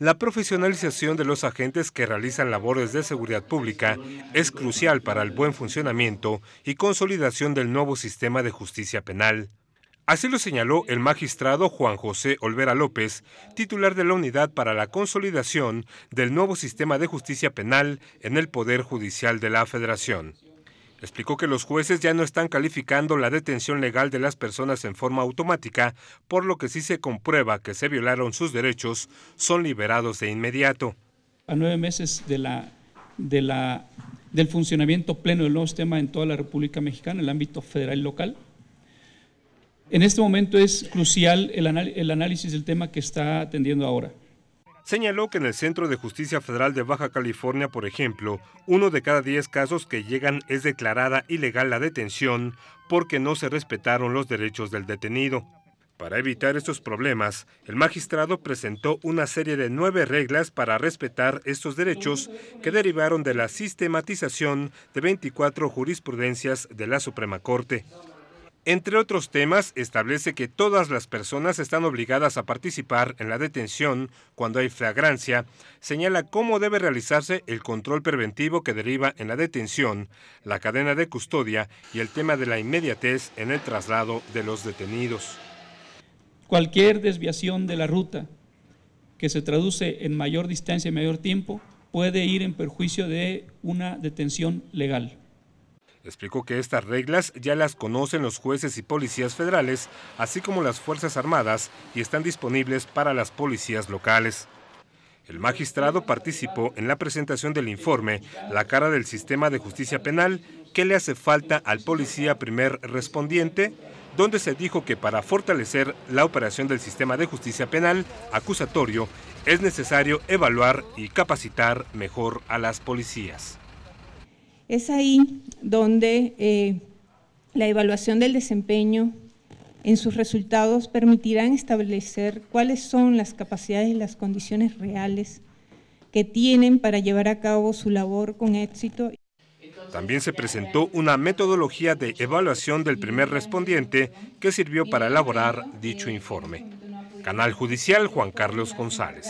La profesionalización de los agentes que realizan labores de seguridad pública es crucial para el buen funcionamiento y consolidación del nuevo sistema de justicia penal. Así lo señaló el magistrado Juan José Olvera López, titular de la Unidad para la Consolidación del nuevo sistema de justicia penal en el Poder Judicial de la Federación. Explicó que los jueces ya no están calificando la detención legal de las personas en forma automática, por lo que si se comprueba que se violaron sus derechos, son liberados de inmediato. A nueve meses de la, del funcionamiento pleno del nuevo sistema en toda la República Mexicana, en el ámbito federal y local, en este momento es crucial el análisis del tema que está atendiendo ahora señaló que en el Centro de Justicia Federal de Baja California, por ejemplo, uno de cada diez casos que llegan es declarada ilegal la detención porque no se respetaron los derechos del detenido. Para evitar estos problemas, el magistrado presentó una serie de nueve reglas para respetar estos derechos que derivaron de la sistematización de 24 jurisprudencias de la Suprema Corte. Entre otros temas, establece que todas las personas están obligadas a participar en la detención cuando hay flagrancia, señala cómo debe realizarse el control preventivo que deriva en la detención, la cadena de custodia y el tema de la inmediatez en el traslado de los detenidos. Cualquier desviación de la ruta que se traduce en mayor distancia y mayor tiempo puede ir en perjuicio de una detención legal. Explicó que estas reglas ya las conocen los jueces y policías federales, así como las Fuerzas Armadas, y están disponibles para las policías locales. El magistrado participó en la presentación del informe La cara del sistema de justicia penal, que le hace falta al policía primer respondiente?, donde se dijo que para fortalecer la operación del sistema de justicia penal acusatorio es necesario evaluar y capacitar mejor a las policías. Es ahí donde eh, la evaluación del desempeño en sus resultados permitirán establecer cuáles son las capacidades y las condiciones reales que tienen para llevar a cabo su labor con éxito. También se presentó una metodología de evaluación del primer respondiente que sirvió para elaborar dicho informe. Canal Judicial Juan Carlos González.